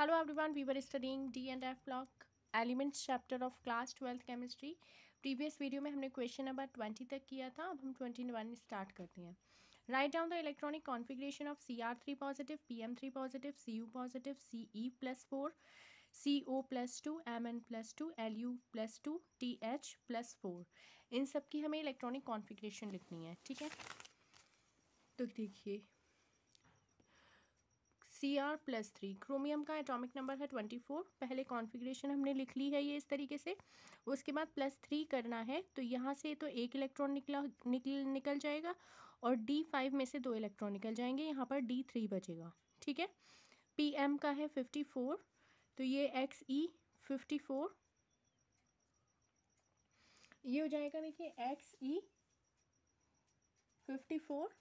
Hello everyone we were studying D and F block elements chapter of class twelfth chemistry previous video में हमने question number twenty तक किया था अब हम ट्वेंटी वन स्टार्ट करते हैं write down the electronic configuration of C R three positive P M three positive C U positive C E plus four C O plus two M N plus two L U plus two T H plus four इन सब की हमें electronic configuration लिखनी है ठीक है तो देखिए C R plus three chromium का एटॉमिक नंबर है ट्वेंटी फोर पहले कॉन्फिग्रेशन हमने लिख ली है ये इस तरीके से उसके बाद प्लस थ्री करना है तो यहाँ से तो एक इलेक्ट्रॉन निकला निकल निकल जाएगा और डी फाइव में से दो इलेक्ट्रॉन निकल जाएंगे यहाँ पर डी थ्री बचेगा ठीक है पी एम का है फिफ्टी फोर तो ये एक्स ई फिफ्टी फोर ये हो जाएगा देखिए X E fifty four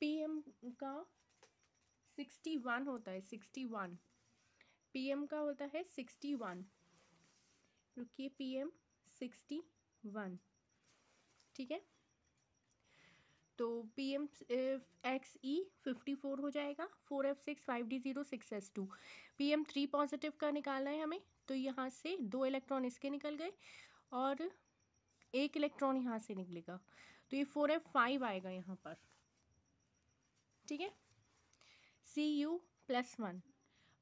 PM का सिक्सटी वन होता है सिक्सटी वन पीएम का होता है सिक्सटी वन रुकिए पीएम सिक्सटी वन ठीक है तो P M X E fifty four हो जाएगा four F six five D zero six S two P M three positive का निकालना है हमें तो यहाँ से दो इलेक्ट्रॉन इसके निकल गए और एक इलेक्ट्रॉन यहाँ से निकलेगा तो ये फोर एफ फाइव आएगा यहाँ पर ठीक है C U plus one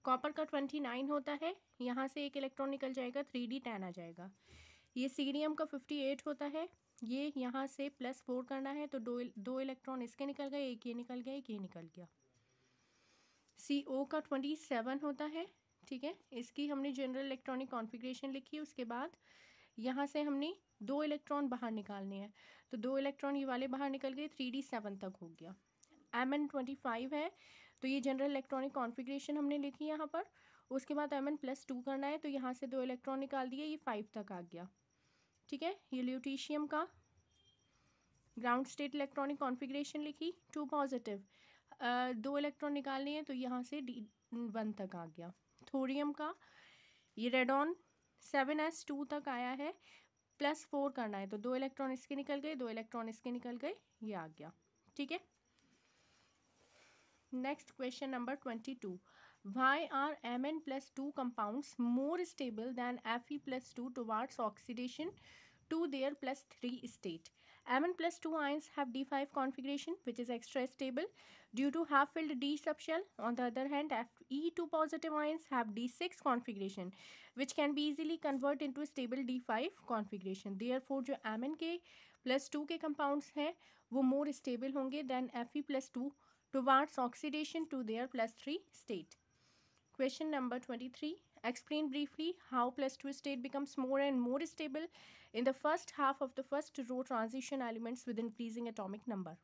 copper का ट्वेंटी नाइन होता है यहाँ से एक इलेक्ट्रॉन निकल जाएगा थ्री डी टेन आ जाएगा ये सीरियम का फिफ्टी एट होता है ये यहाँ से प्लस फोर करना है तो दो दो इलेक्ट्रॉन इसके निकल गए एक ये निकल गया एक ये निकल गया सी ओ का ट्वेंटी सेवन होता है ठीक है इसकी हमने जनरल इलेक्ट्रॉनिक कॉन्फ़िगरेशन लिखी उसके बाद यहाँ से हमने दो इलेक्ट्रॉन बाहर निकालने हैं तो दो इलेक्ट्रॉन ये वाले बाहर निकल गए थ्री डी सेवन तक हो गया एम एन ट्वेंटी फाइव है तो ये जनरल इलेक्ट्रॉनिक कॉन्फ़िगरेशन हमने लिखी यहाँ पर उसके बाद एम एन प्लस टू करना है तो यहाँ से दो इलेक्ट्रॉन निकाल दिए ये फाइव तक आ गया ठीक है ये ल्यूटीशियम का ग्राउंड स्टेट इलेक्ट्रॉनिक कॉन्फ़िगरेशन लिखी टू पॉजिटिव दो इलेक्ट्रॉन निकालने हैं तो यहाँ से डी वन तक आ गया थोरियम का ये रेडॉन सेवन एस टू तक आया है प्लस फोर करना है तो दो इलेक्ट्रॉन इसके निकल गए दो इलेक्ट्रॉन इसके निकल गए ये आ गया ठीक है next question number twenty two why are M N plus two compound more stable than F E plus two towards oxidation to their plus three state M N plus two ions have D five configuration which is extra stable due to have filled D subshell on the other hand F E two positive ions have D six configuration which can be easily convert into stable d five configuration therefore जो M N के plus two के compounds हैं वो more stable होंगे than F E plus two towards oxidation to their plus 3 state. Question number 23. Explain briefly how plus 2 state becomes more and more stable in the first half of the first row transition elements with increasing atomic number.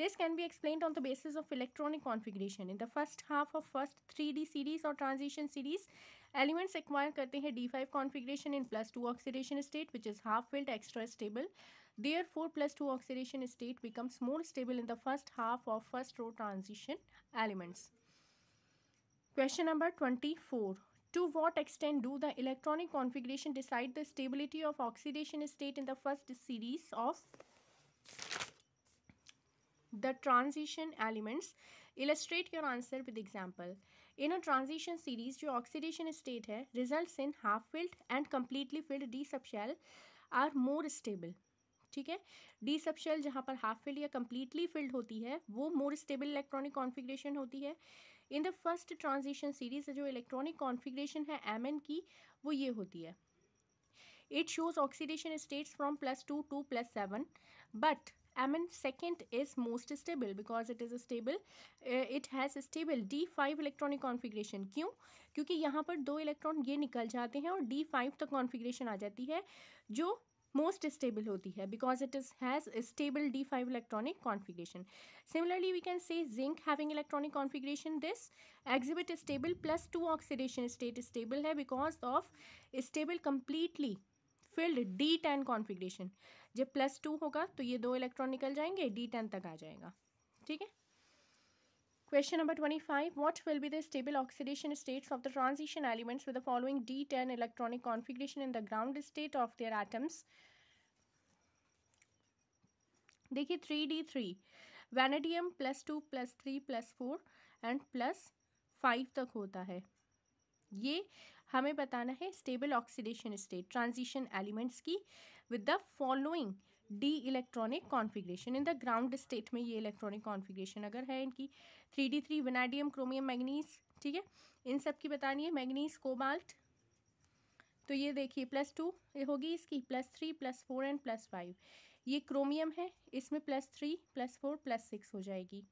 This can be explained on the basis of electronic configuration. In the first half of first 3D series or transition series, elements acquire करते d D5 configuration in plus 2 oxidation state which is half filled extra stable. Therefore, 2 oxidation state becomes more stable in the first half of first row transition elements. Question number 24. To what extent do the electronic configuration decide the stability of oxidation state in the first series of the transition elements? Illustrate your answer with example. In a transition series, your oxidation state hai, results in half-filled and completely filled D subshell are more stable. ठीक है d sub shell जहाँ पर half filled या completely filled होती है वो more stable electronic configuration होती है in the first transition series जो इलेक्ट्रॉनिक कॉन्फिग्रेशन है एम की वो ये होती है it shows oxidation states from plus two two plus seven but M N second is most stable because it is stable it has stable d five electronic configuration क्यों क्योंकि यहाँ पर दो इलेक्ट्रॉन ये निकल जाते हैं और डी फाइव तक कॉन्फिग्रेशन आ जाती है जो मोस्ट स्टेबल होती है because it is has stable d five electronic configuration similarly we can say zinc having electronic configuration this exhibit stable plus two oxidation state stable है because of stable completely filled d ten configuration जब plus two होगा तो ये दो electron निकल जाएंगे D ten तक आ जाएगा ठीक है Question number 25. What will be the stable oxidation states of the transition elements with the following D10 electronic configuration in the ground state of their atoms? देखिए three d three vanadium plus two plus three plus four and plus five तक होता है ये हमें बताना है stable oxidation state transition elements की with the following d electronic configuration in the ground state में ये इलेक्ट्रॉनिक कॉन्फ़िगरेशन अगर है इनकी three d three vanadium chromium manganese ठीक है इन सब की बतानी है मैग्नीस कोबाल्ट तो ये देखिए प्लस टू ये होगी इसकी plus three plus four and plus five ये क्रोमियम है इसमें plus three plus four plus six हो जाएगी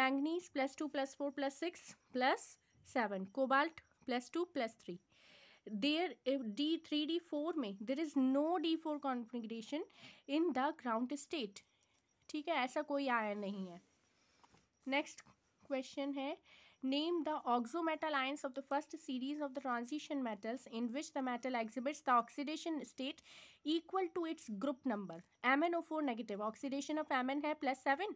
manganese plus two plus four plus six plus seven cobalt plus two plus three there d 3 d4 में there is no d four configuration in the ground state ठीक है ऐसा कोई आयन नहीं है नेक्स्ट क्वेश्चन है name the oxometal ions of the first series of the transition metals in which the metal exhibits the oxidation state equal to its group number MnO4 negative oxidation of Mn है plus seven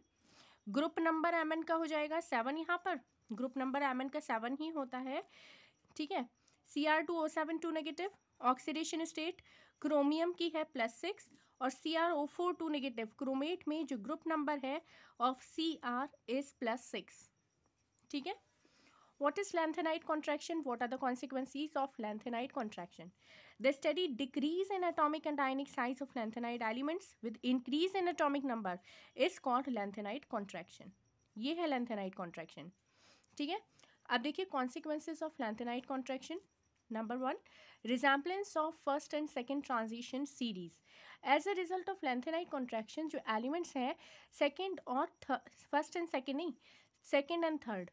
group number Mn का हो जाएगा seven यहाँ पर group number Mn का seven ही होता है ठीक है C R two O seven two negative oxidation state chromium की है प्लस सिक्स और C R O four two negative chromate में जो ग्रुप नंबर है of C R is plus six ठीक है what is lanthanide contraction what are the consequences of lanthanide contraction the steady decrease in atomic and ionic size of lanthanide elements with increase in atomic number is called lanthanide contraction ये है lanthanide contraction ठीक है अब देखिए consequences of lanthanide contraction number one resemblance of first and second transition series as a result of lanthanide contraction जो elements हैं second और first and second नहीं second and third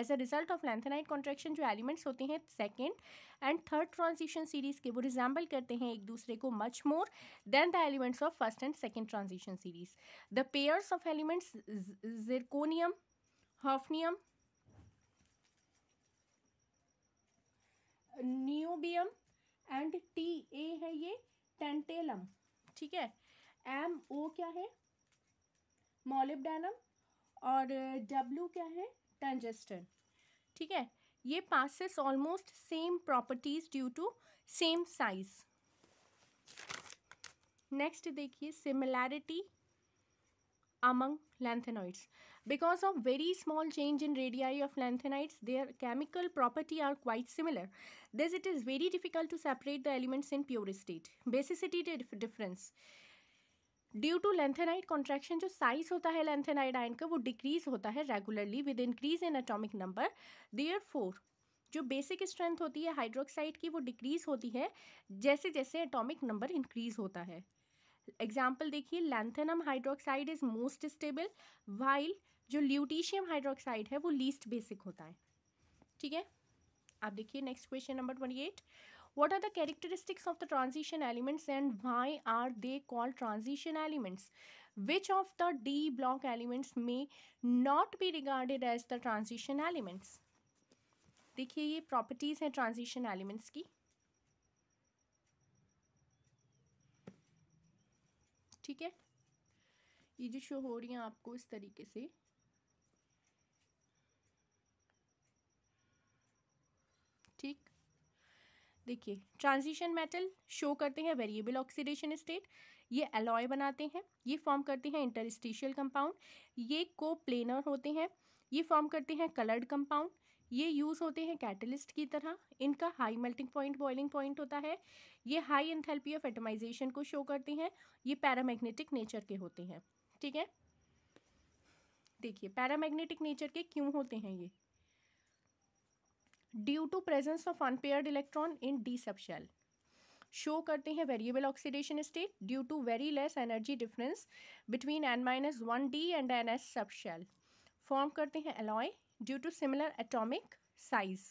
as a result of lanthanide contraction जो elements होते हैं second and third transition series के वो resemble करते हैं एक दूसरे को much more than the elements of first and second transition series the pairs of elements zirconium hafnium niobium and T A है ये टेंटेलम ठीक है एम ओ क्या है मोलिबडैनम और डब्ल्यू क्या है टेंजेस्टन ठीक है ये possess almost same properties due to same size next देखिए similarity among lanthanoids Because of very small change in radii of lanthanides, their chemical property are quite similar. Thus, it is very difficult to separate the elements in pure state. Basicity difference. Due to lanthanide contraction जो size होता है lanthanide ion का वो decrease होता है regularly with increase in atomic number therefore जो basic strength होती है हाइड्रोक्साइड की वो डिक्रीज होती है जैसे जैसे एटॉमिक नंबर इंक्रीज होता है एग्जाम्पल देखिए lanthanum hydroxide is most stable while जो ल्यूटीशियम हाइड्रोक्साइड है वो लीस्ट बेसिक होता है ठीक है आप देखिए next question number twenty what are the characteristics of the transition elements and why are they called transition elements which of the d block elements may not be regarded as the transition elements देखिए ये properties हैं transition elements की ठीक है ये जो show हो रही है आपको इस तरीके से ठीक देखिए ट्रांजिशन मेटल शो करते हैं वेरिएबल ऑक्सीडेशन स्टेट ये अलॉय बनाते हैं ये फॉर्म करते हैं इंटरस्टिशियल कंपाउंड ये को प्लेनर होते हैं ये फॉर्म करते हैं कलर्ड कंपाउंड ये यूज़ होते हैं कैटलिस्ट की तरह इनका high melting point boiling point होता है ये हाई एंथैल्पी ऑफ एटमाइजेशन को शो करते हैं ये पैरामैग्नेटिक नेचर के होते हैं ठीक है देखिए पैरामैग्नेटिक नेचर के क्यों होते हैं ये due to presence of unpaired electron in d sub shell show करते हैं variable oxidation state due to very less energy difference between n minus one d and n s sub shell form करते हैं alloy due to similar atomic size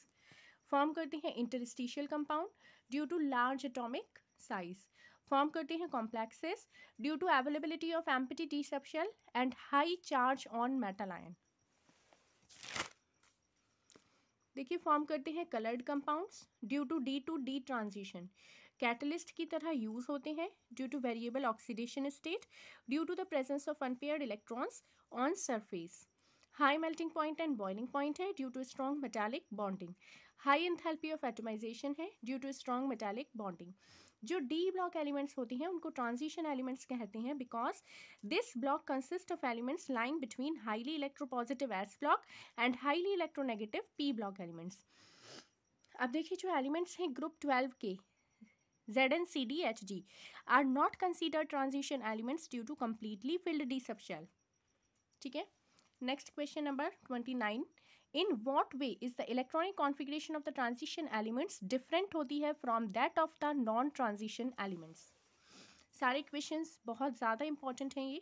form करते हैं interstitial compound due to large atomic size form करते हैं complexes due to availability of empty d sub shell and high charge on metal ion देखिए form करते हैं coloured compounds due to d to d transition catalyst की तरह use होते हैं due to variable oxidation state due to the presence of unpaired electrons on surface high melting point and boiling point है due to strong metallic bonding high enthalpy of atomisation है due to strong metallic bonding जो d block elements होती हैं उनको transition elements कहते हैं because this block consist of elements lying between highly electropositive s block and highly electronegative p block elements अब देखिए जो एलिमेंट्स हैं ग्रुप ट्वेल्व के Z N C Z and CDHG are not considered transition elements due to completely filled D subshell. ठीक है next question number twenty nine in what way is the electronic configuration of the transition elements different होती है from that of the non transition elements सारे questions बहुत ज़्यादा important हैं ये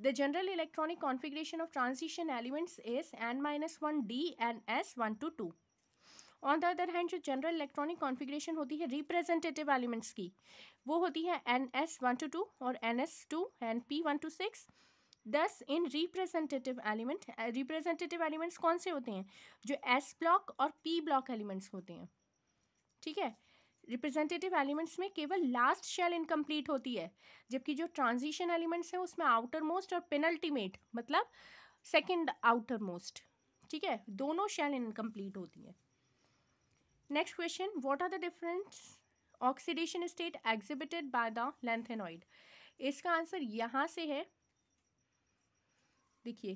the general electronic configuration of transition elements is n minus one d n s one to two on the other hand जो general electronic configuration होती है representative elements की वो होती है N s one to two और n s two n p one to six दस इन रिप्रेजेंटेटिव एलिमेंट रिप्रेजेंटेटिव एलिमेंट्स कौन से होते हैं जो एस ब्लॉक और पी ब्लॉक एलिमेंट्स होते हैं ठीक है रिप्रेजेंटेटिव एलिमेंट्स में केवल लास्ट शेल इनकम्प्लीट होती है जबकि जो ट्रांजिशन एलिमेंट्स हैं उसमें आउटर मोस्ट और पेनल्टीमेट मतलब सेकेंड आउटर मोस्ट ठीक है दोनों शेल इनकम्प्लीट होती है next question what are the difference oxidation state exhibited by the lanthanoid इसका आंसर यहाँ से है देखिए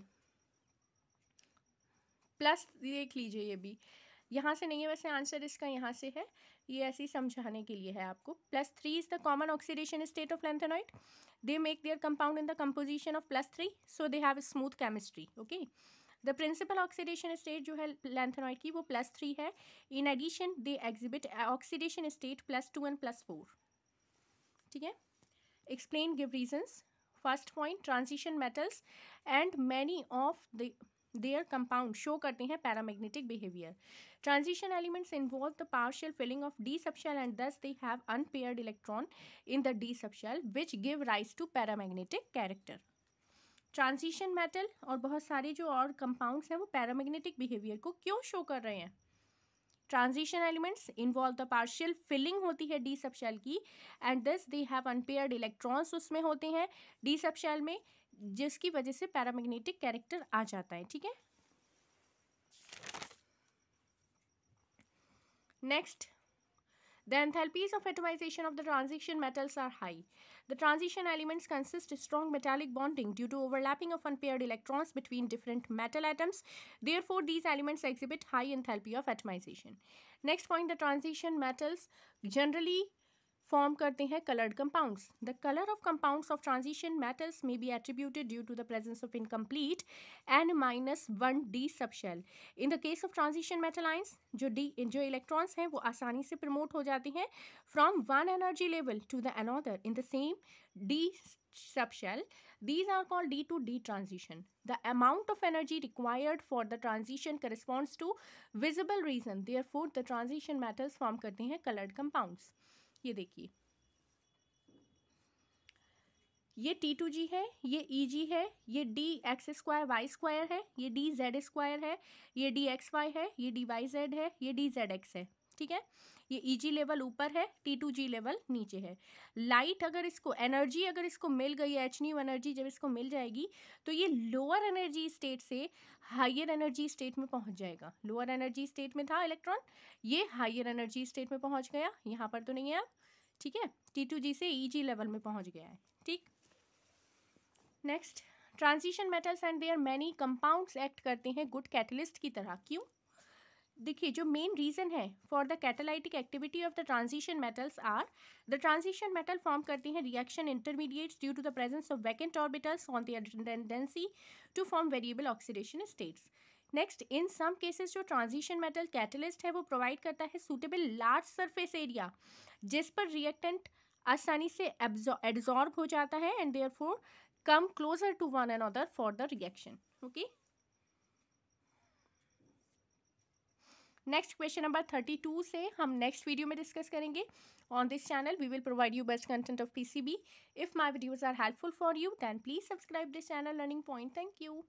प्लस देख लीजिए ये भी यहाँ से नहीं है वैसे आंसर इसका यहाँ से है ये ऐसे ही समझाने के लिए है आपको plus three is the common oxidation state of lanthanoid they make their compound in the composition of plus three so they have smooth chemistry okay the principal oxidation state जो है लेंथेनॉइड की वो प्लस थ्री है in addition they exhibit oxidation state plus two and plus four ठीक है explain give reasons first point transition metals and many of the their compound show करते हैं paramagnetic behaviour transition elements involve the partial filling of d subshell and thus they have unpaired electron in the d subshell which give rise to paramagnetic character transition metal और बहुत सारे जो और compounds हैं वो paramagnetic behaviour को क्यों show कर रहे हैं transition elements involve the partial filling होती है डी सब शेल की and this they have unpaired electrons उसमें होते हैं डी सब शेल में जिसकी वजह से पैरामैग्नेटिक कैरेक्टर आ जाता है ठीक है next The enthalpies of atomization of the transition metals are high. The transition elements consist strong metallic bonding due to overlapping of unpaired electrons between different metal atoms. Therefore, these elements exhibit high enthalpy of atomization. Next point, the transition metals generally form करते हैं coloured compounds the colour of compounds of transition metals may be attributed due to the presence of incomplete n minus one d subshell in the case of transition metal ions जो d जो electrons हैं वो आसानी से promote हो जाती हैं from one energy level to the another in the same d subshell these are called d to d transition the amount of energy required for the transition corresponds to visible region therefore the transition metals form करते हैं coloured compounds ये देखिए ये T to जी है ये ई e g है ये d x square y square है ये डी जेड स्क्वायर है ये डी एक्स वाई है ये डी वाई जेड है ये डी जेड एक्स है ठीक है ये ई जी लेवल ऊपर है टी टू जी लेवल नीचे है लाइट अगर इसको एनर्जी अगर इसको मिल गई एच न्यू एनर्जी जब इसको मिल जाएगी तो ये लोअर एनर्जी स्टेट से हायर एनर्जी स्टेट में पहुंच जाएगा लोअर एनर्जी स्टेट में था इलेक्ट्रॉन ये हायर एनर्जी स्टेट में पहुंच गया यहाँ पर तो नहीं है ठीक है टी टू जी से ई जी लेवल में पहुँच गया है ठीक next transition metals and their many compounds act करते हैं गुड कैटलिस्ट की तरह क्यों देखिए जो मेन रीज़न है for the catalytic activity of the transition metals are the transition metal form करते हैं reaction intermediates due to the presence of vacant orbitals on the tendency to form variable oxidation states next in some cases जो transition metal catalyst है वो provide करता है suitable large surface area जिस पर reactant आसानी से एब्जॉर्ब हो जाता है and there come closer to one other for the reaction okay next question number thirty two से हम नेक्स्ट वीडियो में डिस्कस करेंगे on this channel we will provide you best content of P C B if my videos are helpful for you then please subscribe this channel learning point thank you